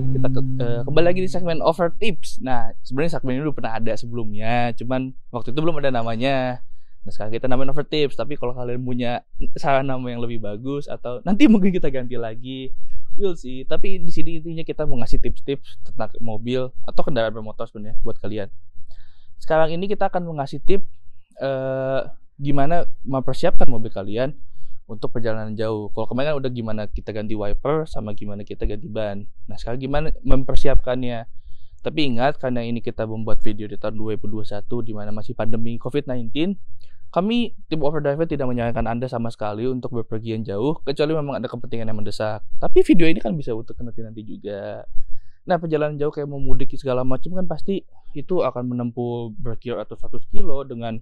kita ke, ke, kembali lagi di segmen offer tips. Nah, sebenarnya segmen ini udah pernah ada sebelumnya, cuman waktu itu belum ada namanya. Nah, sekarang kita namain offer tips, tapi kalau kalian punya saran nama yang lebih bagus atau nanti mungkin kita ganti lagi, we'll see. Tapi di sini intinya kita mau ngasih tips-tips tentang mobil atau kendaraan bermotor sebenarnya buat kalian. Sekarang ini kita akan mengasih tips uh, eh, gimana mempersiapkan mobil kalian untuk perjalanan jauh. Kalau kemarin kan udah gimana kita ganti wiper sama gimana kita ganti ban. Nah sekarang gimana mempersiapkannya. Tapi ingat karena ini kita membuat video di tahun 2021 di mana masih pandemi COVID-19, kami tim Overdriver tidak menyarankan Anda sama sekali untuk berpergian jauh kecuali memang ada kepentingan yang mendesak. Tapi video ini kan bisa untuk nanti-nanti juga. Nah perjalanan jauh kayak mau mudik segala macam kan pasti itu akan menempuh berkilo atau 100 kilo dengan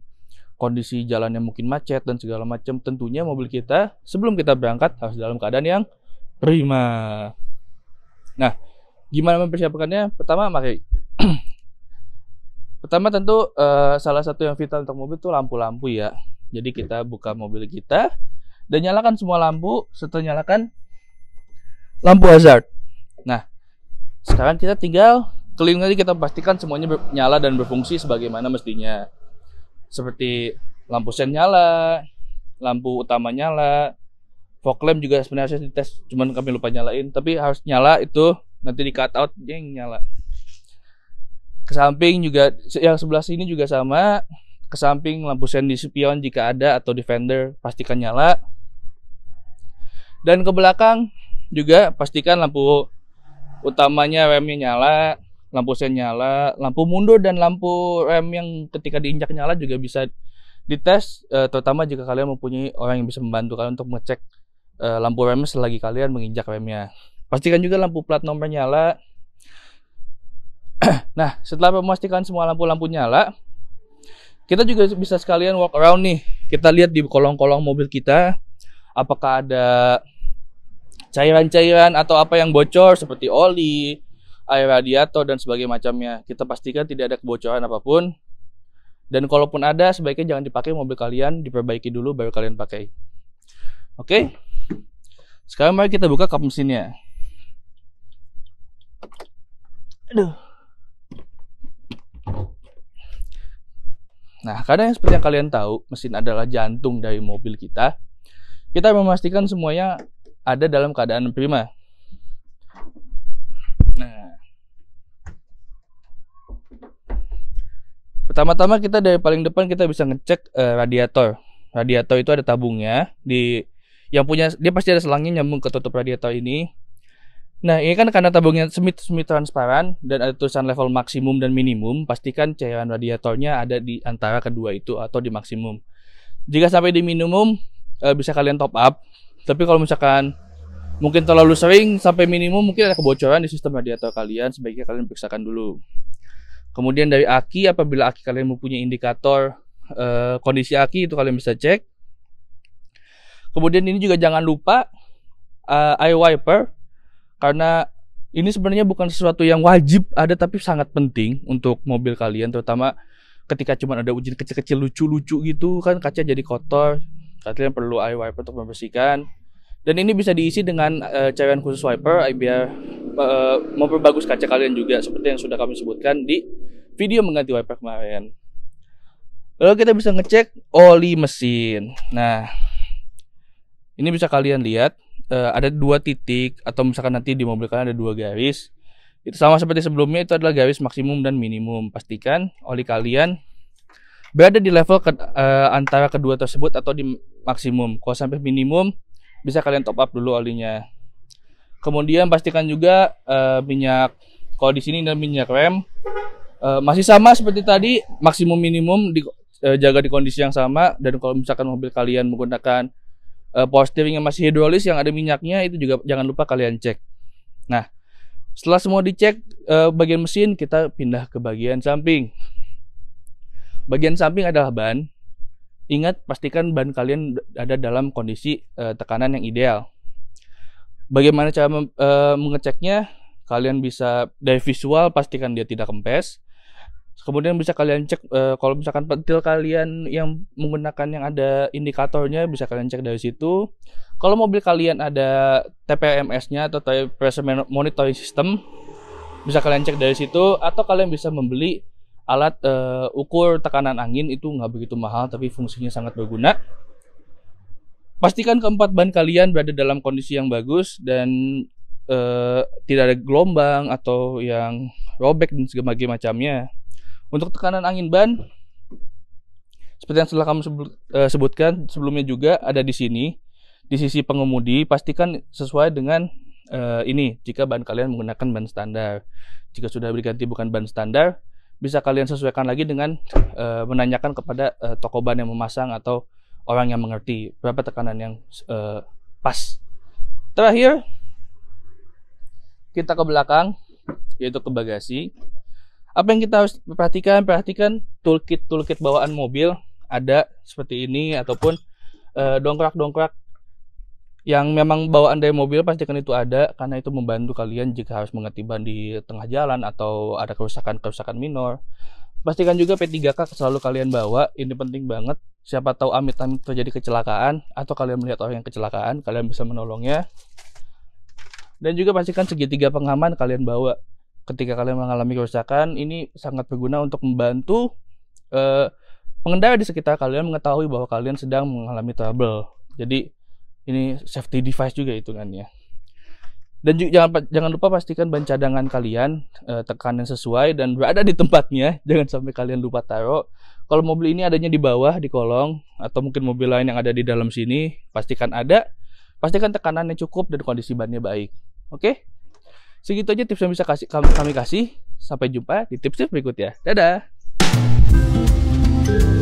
kondisi jalannya mungkin macet dan segala macam. Tentunya mobil kita sebelum kita berangkat harus dalam keadaan yang prima. Nah, gimana mempersiapkannya? Pertama, pakai pertama tentu uh, salah satu yang vital untuk mobil itu lampu-lampu ya. Jadi kita buka mobil kita dan nyalakan semua lampu, setelah nyalakan lampu hazard. Nah, sekarang kita tinggal keliling lagi kita pastikan semuanya nyala dan berfungsi sebagaimana mestinya seperti lampu sen nyala, lampu utama nyala, fog lamp juga sebenarnya saya dites, cuman kami lupa nyalain. Tapi harus nyala itu nanti di cut out yang nyala. Ke samping juga yang sebelah sini juga sama. Ke samping lampu sen di spion jika ada atau di fender pastikan nyala. Dan ke belakang juga pastikan lampu utamanya remnya nyala, lampu sen nyala, lampu mundur dan lampu rem yang ketika diinjak nyala juga bisa dites uh, terutama jika kalian mempunyai orang yang bisa membantu kalian untuk mengecek uh, eh, lampu remnya selagi kalian menginjak remnya. Pastikan juga lampu plat nomor nyala. nah, setelah memastikan semua lampu-lampu nyala, kita juga bisa sekalian walk around nih. Kita lihat di kolong-kolong mobil kita apakah ada cairan-cairan atau apa yang bocor seperti oli, air radiator dan sebagainya macamnya. Kita pastikan tidak ada kebocoran apapun. Dan kalaupun ada, sebaiknya jangan dipakai mobil kalian, diperbaiki dulu baru kalian pakai. Oke. Okay? Sekarang mari kita buka kap mesinnya. Aduh. Nah, karena yang seperti yang kalian tahu, mesin adalah jantung dari mobil kita. Kita memastikan semuanya ada dalam keadaan prima. Pertama-tama kita dari paling depan kita bisa ngecek uh, radiator. Radiator itu ada tabungnya di yang punya dia pasti ada selangnya nyambung ke tutup radiator ini. Nah, ini kan karena tabungnya semi semi transparan dan ada tulisan level maksimum dan minimum, pastikan cairan radiatornya ada di antara kedua itu atau di maksimum. Jika sampai di minimum uh, bisa kalian top up. Tapi kalau misalkan mungkin terlalu sering sampai minimum mungkin ada kebocoran di sistem radiator kalian, sebaiknya kalian periksakan dulu. Kemudian dari aki apabila aki kalian mempunyai indikator eh, kondisi aki itu kalian bisa cek. Kemudian ini juga jangan lupa uh, eye wiper karena ini sebenarnya bukan sesuatu yang wajib ada tapi sangat penting untuk mobil kalian terutama ketika cuma ada ujian kecil-kecil lucu-lucu gitu kan kaca jadi kotor kalian perlu eye wiper untuk membersihkan dan ini bisa diisi dengan uh, cairan khusus wiper eh, biar uh, memperbagus kaca kalian juga seperti yang sudah kami sebutkan di video mengganti wiper kemarin. Lalu kita bisa ngecek oli mesin. Nah, ini bisa kalian lihat eh, ada dua titik atau misalkan nanti di mobil kalian ada dua garis. Itu sama seperti sebelumnya itu adalah garis maksimum dan minimum. Pastikan oli kalian berada di level ke, uh, antara kedua tersebut atau di maksimum. Kalau sampai minimum bisa kalian top up dulu olinya. Kemudian pastikan juga uh, minyak kalau di sini dan minyak rem Uh, masih sama seperti tadi maksimum minimum di, uh, jaga di kondisi yang sama dan kalau misalkan mobil kalian menggunakan uh, power steering yang masih hidrolis yang ada minyaknya itu juga jangan lupa kalian cek. Nah, setelah semua dicek uh, bagian mesin kita pindah ke bagian samping. Bagian samping adalah ban. Ingat pastikan ban kalian ada dalam kondisi uh, tekanan yang ideal. Bagaimana cara mengeceknya? Kalian bisa dari visual pastikan dia tidak kempes Kemudian bisa kalian cek uh, kalau misalkan pentil kalian yang menggunakan yang ada indikatornya bisa kalian cek dari situ. Kalau mobil kalian ada TPMS-nya atau Tire Pressure Monitoring System bisa kalian cek dari situ atau kalian bisa membeli alat uh, ukur tekanan angin itu nggak begitu mahal tapi fungsinya sangat berguna. Pastikan keempat ban kalian berada dalam kondisi yang bagus dan uh, tidak ada gelombang atau yang robek dan segala macamnya. Untuk tekanan angin ban seperti yang telah kamu eh, sebutkan sebelumnya juga ada di sini di sisi pengemudi pastikan sesuai dengan uh, ini jika ban kalian menggunakan ban standar. Jika sudah berganti bukan ban standar bisa kalian sesuaikan lagi dengan uh, menanyakan kepada uh, toko ban yang memasang atau orang yang mengerti berapa tekanan yang uh, pas. Terakhir kita ke belakang yaitu ke bagasi apa yang kita harus perhatikan perhatikan toolkit toolkit bawaan mobil ada seperti ini ataupun uh, eh, dongkrak dongkrak yang memang bawaan dari mobil pastikan itu ada karena itu membantu kalian jika harus mengetiban di tengah jalan atau ada kerusakan-kerusakan minor. Pastikan juga P3K selalu kalian bawa, ini penting banget. Siapa tahu amit-amit terjadi kecelakaan atau kalian melihat orang yang kecelakaan, kalian bisa menolongnya. Dan juga pastikan segitiga pengaman kalian bawa ketika kalian mengalami kerusakan ini sangat berguna untuk membantu uh, pengendara di sekitar kalian mengetahui bahwa kalian sedang mengalami trouble. Jadi ini safety device juga hitungannya. Dan juga, jangan jangan lupa pastikan ban cadangan kalian tekan eh, tekanan sesuai dan berada di tempatnya. Jangan sampai kalian lupa taruh. Kalau mobil ini adanya di bawah di kolong atau mungkin mobil lain yang ada di dalam sini, pastikan ada. Pastikan tekanannya cukup dan kondisi bannya baik. Oke? Okay? Segitu aja tips yang bisa kasih kami kasih. Sampai jumpa di tips-tips berikutnya. Dadah.